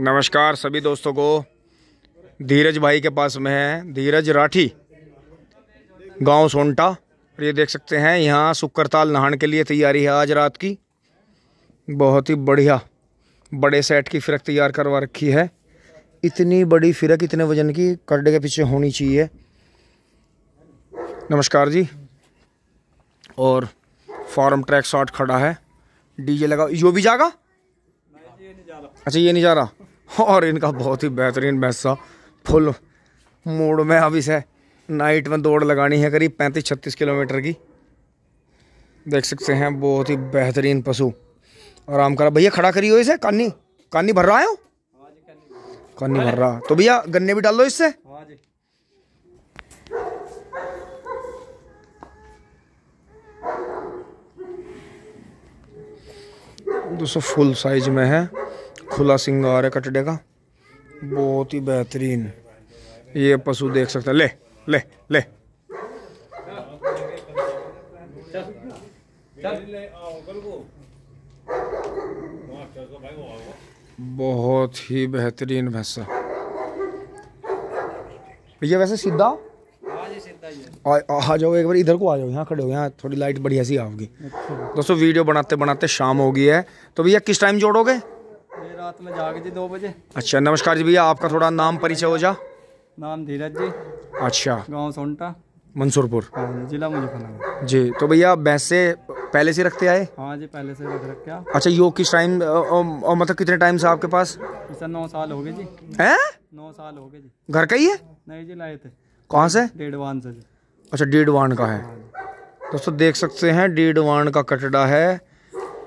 नमस्कार सभी दोस्तों को धीरज भाई के पास में है धीरज राठी गांव सोनटा और ये देख सकते हैं यहाँ सुकरताल नहान के लिए तैयारी है आज रात की बहुत ही बढ़िया बड़े सेट की फ़िरक तैयार करवा रखी है इतनी बड़ी फ़िरक इतने वजन की कड्डे के पीछे होनी चाहिए नमस्कार जी और फार्म ट्रैक शॉट खड़ा है डीजे लगा यो भी जागा अच्छा ये नहीं जा रहा और इनका बहुत ही बेहतरीन बैसा फुल मूड में अब इसे नाइट में दौड़ लगानी है करीब पैंतीस छत्तीस किलोमीटर की देख सकते हैं बहुत ही बेहतरीन पशु आराम करा भैया खड़ा हो इसे कानी कानी भर रहा है कानी भर रहा तो भैया गन्ने भी डाल दो इससे दोस्तों फुल साइज में है खुला सिंगार है कटड़े का बहुत ही बेहतरीन ये पशु देख सकते हैं ले ले ले बहुत ही बेहतरीन भैंसा भैया वैसे सीधा आ, आ जाओ एक बार इधर को आ जाओ यहाँ खड़े हो यहाँ थोड़ी लाइट बढ़िया सी आओगी अच्छा। दोस्तों वीडियो बनाते बनाते शाम हो गई है तो भैया किस टाइम जोड़ोगे रात में जाग जी दो बजे अच्छा नमस्कार जी भैया आपका थोड़ा नाम परिचय हो जा नाम धीरज जी अच्छा गाँव सोनटा मंसूरपुर हाँ जिला मुजफ्फरनगर जी तो भैया भैंसे पहले से रखते आए हाँ जी पहले से रख रखा अच्छा योग किस टाइम और मतलब कितने टाइम से आपके पास सर नौ साल हो गए जी हैं नौ साल हो गए जी घर का ही है नहीं जी लाए थे कहाँ से डेढ़वान से जी अच्छा डेढ़वान का है हाँ दोस्तों देख सकते हैं डेढ़वान का कटड़ा है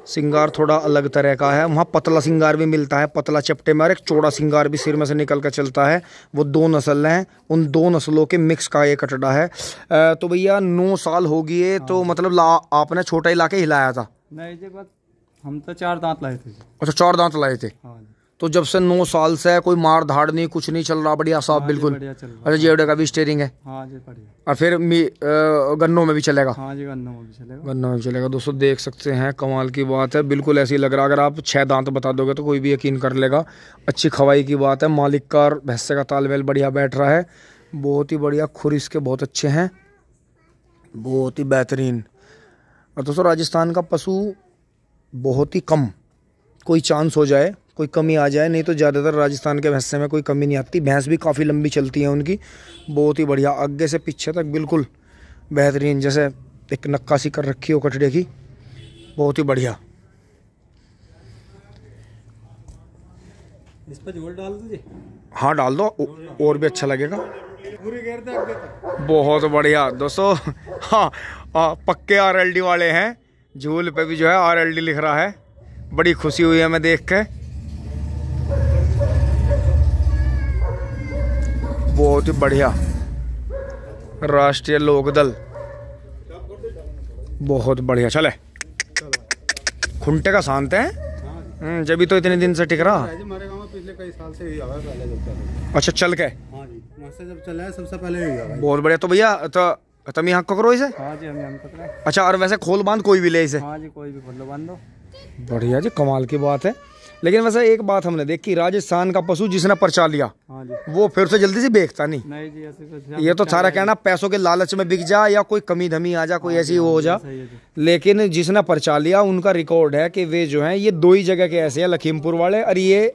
सिंगार थोड़ा अलग तरह का है वहाँ पतला सिंगार भी मिलता है पतला चपटे में और एक चौड़ा सिंगार भी सिर में से निकल कर चलता है वो दो नस्ल हैं उन दो नस्लों के मिक्स का ये कटड़ा है आ, तो भैया नौ साल हो गए तो हाँ। मतलब आपने छोटा इलाके हिलाया था नहीं जी बस हम तो चार दांत लाए थे अच्छा चार दांत लाए थे हाँ। तो जब से नौ साल से कोई मार धाड़ नहीं कुछ नहीं चल रहा बढ़िया साफ हाँ बिल्कुल अरे जेवडे का भी स्टेयरिंग है हाँ और फिर हाँ गन्नों में भी चलेगा गन्नों में भी चलेगा दोस्तों देख सकते हैं कमाल की बात है बिल्कुल ऐसी लग रहा अगर आप छः दांत बता दोगे तो कोई भी यकीन कर लेगा अच्छी खवाई की बात है मालिक का और भैंसे का तालमेल बढ़िया बैठ रहा है बहुत ही बढ़िया खुर इसके बहुत अच्छे हैं बहुत ही बेहतरीन और दोस्तों राजस्थान का पशु बहुत ही कम कोई चांस हो जाए कोई कमी आ जाए नहीं तो ज़्यादातर राजस्थान के भैंसे में कोई कमी नहीं आती भैंस भी काफ़ी लंबी चलती है उनकी बहुत ही बढ़िया आगे से पीछे तक बिल्कुल बेहतरीन जैसे एक नक्काशी कर रखी हो कटड़े की बहुत ही बढ़िया इस पर जोड़ डाल हाँ डाल दो और भी अच्छा लगेगा बहुत बढ़िया दोस्तों हाँ, हाँ पक्के आरएलडी वाले हैं झूल पे भी जो है आरएलडी लिख रहा है बड़ी खुशी हुई है मैं देख के बहुत ही बढ़िया राष्ट्रीय लोकदल बहुत बढ़िया चले खुंटे का शांत है हम्म, जब भी तो इतने दिन से टिक रहा पिछले अच्छा चल के हाँ बहुत बढ़िया तो भैया तो तुम तो यहाँ करो इसे हाँ जी हम अच्छा और वैसे खोल बांध कोई भी ले इसे हाँ जी कोई भी खोल बांध दो बढ़िया जी कमाल की बात है लेकिन वैसे एक बात हमने देखी राजस्थान का पशु जिसने परचा लिया हाँ वो फिर से जल्दी से बेचता नहीं, नहीं जी ऐसे ये तो सारा कहना पैसों के लालच में बिक जा या कोई कमी धमी आ जा कोई हाँ ऐसी हाँ हो जा लेकिन जिसने परचा लिया उनका रिकॉर्ड है कि वे जो है ये दो ही जगह के ऐसे है लखीमपुर वाले और ये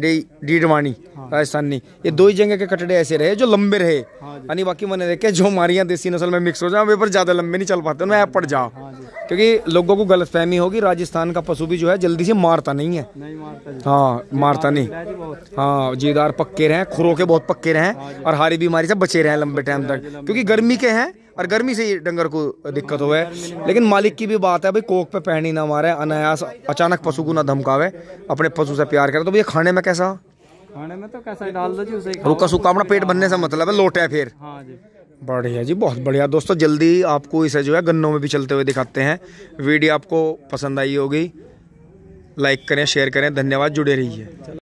डीडवाणी हाँ। राजस्थानी ये दो ही जगह के कटड़े ऐसे रहे जो लंबे रहे हाँ यानी बाकी मैंने देखे जो हमारे यहाँ देसी नस्ल में मिक्स हो जाए वे पर ज्यादा लंबे नहीं चल पाते हाँ। पड़ जाओ क्योंकि लोगों को गलतफहमी होगी राजस्थान का पशु भी जो है जल्दी से मारता नहीं है नहीं मारता हाँ मारता नहीं हाँ जीदार पक्के रहे खुरो के बहुत पक्के रहे हाँ और हारी बीमारी से बचे रहे लंबे टाइम तक हाँ क्योंकि गर्मी के हैं और गर्मी से ही डंगर को दिक्कत हो लेकिन मालिक की भी बात है भाई कोक पे पहनी ना मारे अनायास अचानक पशु को ना धमकावे अपने पशु से प्यार करे तो भैया खाने में कैसा खाने में तो कैसा डाल दो जी उसे रुका सूखा अपना पेट बनने से मतलब है लोटे फिर हाँ जी बढ़िया जी बहुत बढ़िया दोस्तों जल्दी आपको इसे जो है गन्नों में भी चलते हुए दिखाते हैं वीडियो आपको पसंद आई होगी लाइक करें शेयर करें धन्यवाद जुड़े रहिए